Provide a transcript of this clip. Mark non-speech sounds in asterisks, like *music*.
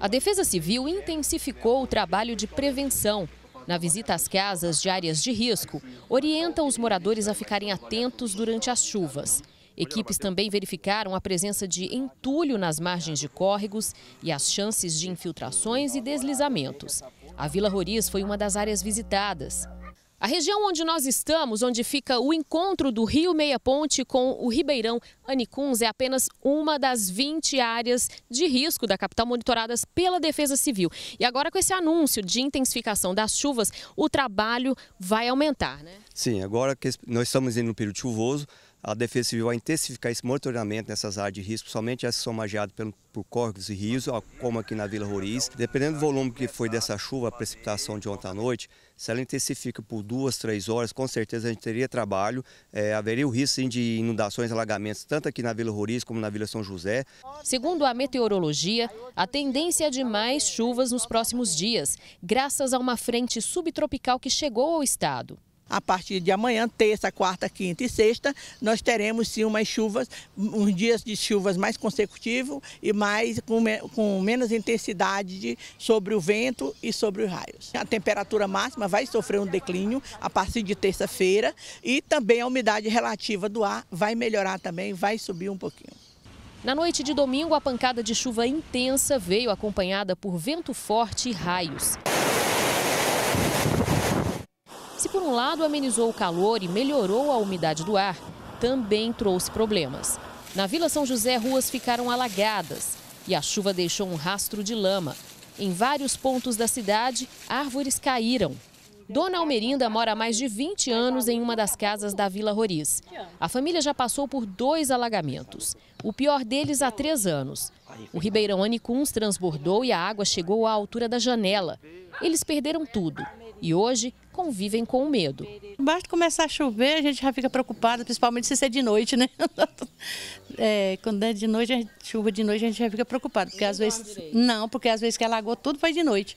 A Defesa Civil intensificou o trabalho de prevenção. Na visita às casas de áreas de risco, orienta os moradores a ficarem atentos durante as chuvas. Equipes também verificaram a presença de entulho nas margens de córregos e as chances de infiltrações e deslizamentos. A Vila Roriz foi uma das áreas visitadas. A região onde nós estamos, onde fica o encontro do Rio Meia Ponte com o Ribeirão Anicuns, é apenas uma das 20 áreas de risco da capital monitoradas pela Defesa Civil. E agora com esse anúncio de intensificação das chuvas, o trabalho vai aumentar, né? Sim, agora que nós estamos indo no período chuvoso, a Defesa Civil vai intensificar esse monitoramento nessas áreas de risco, somente as que são mageadas por, por e rios, como aqui na Vila Roriz. Dependendo do volume que foi dessa chuva, a precipitação de ontem à noite, se ela intensifica por duas, três horas, com certeza a gente teria trabalho. É, haveria o risco sim, de inundações, alagamentos, tanto aqui na Vila Roriz como na Vila São José. Segundo a meteorologia, a tendência é de mais chuvas nos próximos dias, graças a uma frente subtropical que chegou ao estado a partir de amanhã, terça, quarta, quinta e sexta, nós teremos sim umas chuvas, uns dias de chuvas mais consecutivos e mais com, com menos intensidade de, sobre o vento e sobre os raios. A temperatura máxima vai sofrer um declínio a partir de terça-feira e também a umidade relativa do ar vai melhorar também, vai subir um pouquinho. Na noite de domingo, a pancada de chuva intensa veio acompanhada por vento forte e raios. Se por um lado amenizou o calor e melhorou a umidade do ar, também trouxe problemas. Na Vila São José, ruas ficaram alagadas e a chuva deixou um rastro de lama. Em vários pontos da cidade, árvores caíram. Dona Almerinda mora há mais de 20 anos em uma das casas da Vila Roriz. A família já passou por dois alagamentos, o pior deles há três anos. O Ribeirão Anicuns transbordou e a água chegou à altura da janela. Eles perderam tudo, e hoje convivem com o medo. Basta começar a chover, a gente já fica preocupada, principalmente se é de noite, né? *laughs* É, quando é de noite, gente, chuva de noite, a gente já fica preocupado, porque às vezes não, porque às vezes que alagou tudo faz de noite.